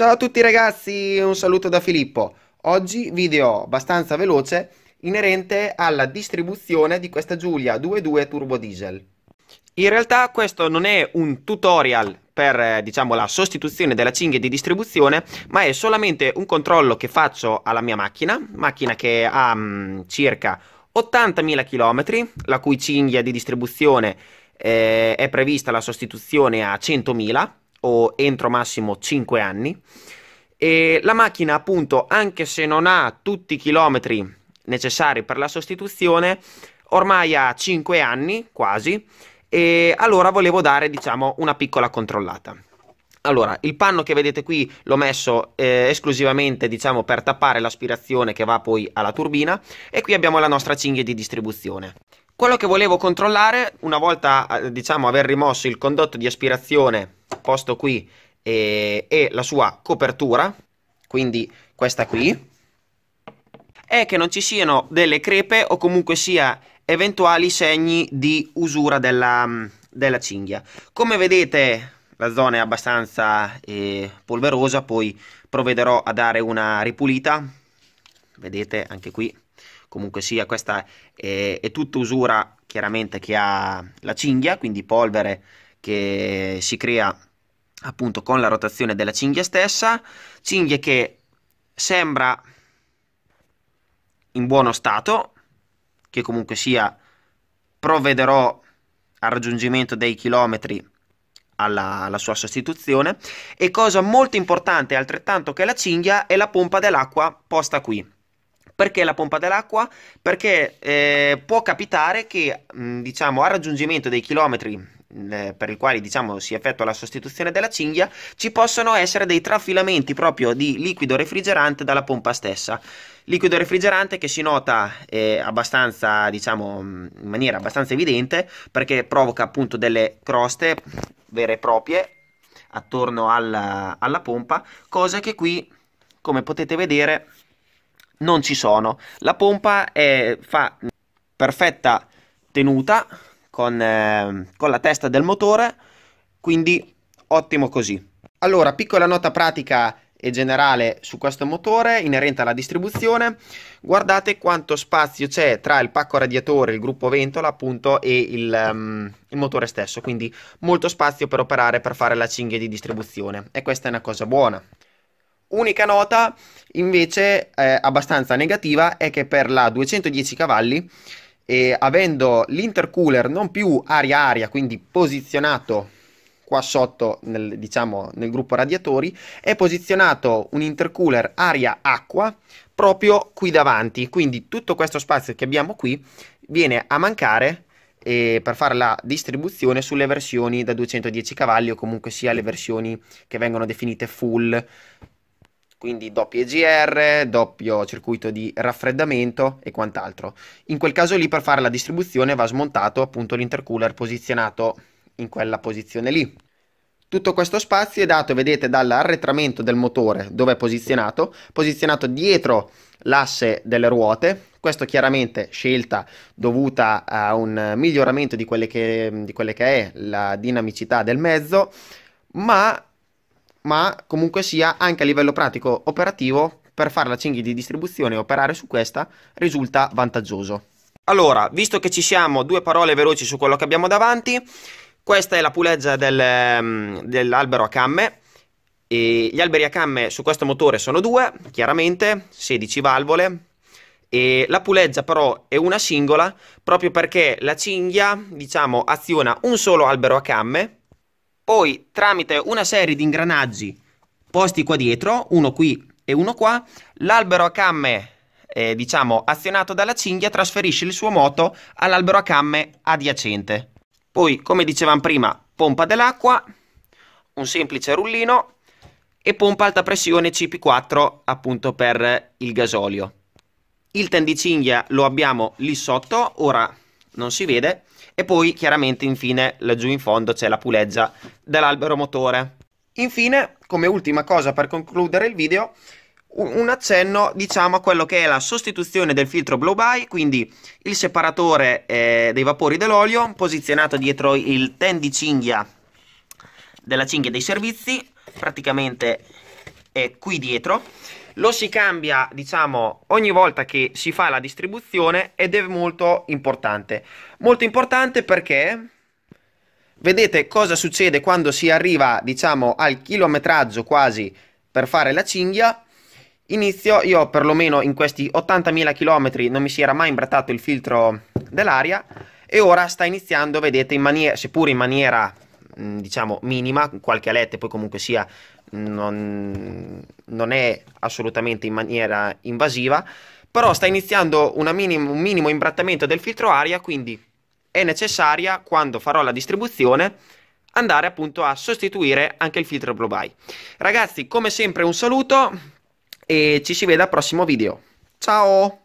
Ciao a tutti ragazzi, un saluto da Filippo. Oggi video abbastanza veloce inerente alla distribuzione di questa Giulia 2.2 Turbo Diesel. In realtà questo non è un tutorial per eh, diciamo, la sostituzione della cinghia di distribuzione, ma è solamente un controllo che faccio alla mia macchina, macchina che ha mh, mm, circa 80.000 km, la cui cinghia di distribuzione eh, è prevista la sostituzione a 100.000 o entro massimo 5 anni. E la macchina, appunto, anche se non ha tutti i chilometri necessari per la sostituzione, ormai ha 5 anni quasi, e allora volevo dare, diciamo, una piccola controllata. Allora, il panno che vedete qui l'ho messo eh, esclusivamente, diciamo, per tappare l'aspirazione che va poi alla turbina e qui abbiamo la nostra cinghia di distribuzione. Quello che volevo controllare, una volta, eh, diciamo, aver rimosso il condotto di aspirazione posto qui e, e la sua copertura, quindi questa qui, è che non ci siano delle crepe o comunque sia eventuali segni di usura della, della cinghia. Come vedete la zona è abbastanza eh, polverosa, poi provvederò a dare una ripulita, vedete anche qui, comunque sia questa è, è tutta usura chiaramente che ha la cinghia, quindi polvere che si crea appunto con la rotazione della cinghia stessa, cinghia che sembra in buono stato, che comunque sia provvederò al raggiungimento dei chilometri alla, alla, sua sostituzione e cosa molto importante altrettanto che la cinghia è la pompa dell'acqua posta qui perché la pompa dell'acqua? Perché eh, può capitare che mh, diciamo al raggiungimento dei chilometri per il quale diciamo, si effettua la sostituzione della cinghia, ci possono essere dei trafilamenti proprio di liquido refrigerante dalla pompa stessa. Liquido refrigerante che si nota eh, diciamo, in maniera abbastanza evidente perché provoca appunto delle croste vere e proprie attorno alla, alla pompa, cosa che qui, come potete vedere, non ci sono. La pompa è, fa perfetta tenuta con, eh, con la testa del motore, quindi ottimo così. Allora, piccola nota pratica e generale su questo motore inerente alla distribuzione guardate quanto spazio c'è tra il pacco radiatore il gruppo ventola appunto e il, um, il, motore stesso quindi molto spazio per operare per fare la cinghia di distribuzione e questa è una cosa buona unica nota invece eh, abbastanza negativa è che per la 210 cavalli e avendo l'intercooler non più aria-aria, quindi posizionato qua sotto nel, diciamo, nel gruppo radiatori, è posizionato un intercooler aria-acqua proprio qui davanti, quindi tutto questo spazio che abbiamo qui viene a mancare eh, per fare la distribuzione sulle versioni da 210 cavalli o comunque sia le versioni che vengono definite full quindi doppio EGR, doppio circuito di raffreddamento e quant'altro. In quel caso lì per fare la distribuzione va smontato appunto l'intercooler posizionato in quella posizione lì. Tutto questo spazio è dato, vedete, dall'arretramento del motore dove è posizionato, posizionato dietro l'asse delle ruote, questo chiaramente scelta dovuta a un miglioramento di quelle che, di quelle che è la dinamicità del mezzo, ma ma comunque sia anche a livello pratico operativo per fare la cinghia di distribuzione e operare su questa risulta vantaggioso. Allora, visto che ci siamo, due parole veloci su quello che abbiamo davanti. Questa è la puleggia del, mm, dell'albero a camme. E gli alberi a camme su questo motore sono due, chiaramente, 16 valvole. E la puleggia però è una singola, proprio perché la cinghia, diciamo, aziona un solo albero a camme, poi tramite una serie di ingranaggi posti qua dietro, uno qui e uno qua, l'albero a camme eh, diciamo azionato dalla cinghia trasferisce il suo moto all'albero a camme adiacente. Poi, come dicevamo prima, pompa dell'acqua, un semplice rullino e pompa alta pressione CP4 appunto per il gasolio. Il tendicinghia lo abbiamo lì sotto, ora non si vede e poi chiaramente infine laggiù in fondo c'è la puleggia dell'albero motore. Infine, come ultima cosa per concludere il video, un accenno diciamo a quello che è la sostituzione del filtro blow by quindi il separatore eh, dei vapori dell'olio posizionato dietro il ten di cinghia della cinghia dei servizi praticamente è qui dietro lo si cambia diciamo ogni volta che si fa la distribuzione ed è molto importante molto importante perché vedete cosa succede quando si arriva diciamo al chilometraggio quasi per fare la cinghia inizio io perlomeno in questi 80.000 km non mi si era mai imbrattato il filtro dell'aria e ora sta iniziando vedete in maniera seppur in maniera Mm, diciamo minima, qualche alette poi comunque sia mm, non, non è assolutamente in maniera invasiva, però sta iniziando minim, un minimo imbrattamento del filtro aria, quindi è necessaria quando farò la distribuzione andare appunto a sostituire anche il filtro blow by. Ragazzi, come sempre un saluto e ci si vede al prossimo video. Ciao!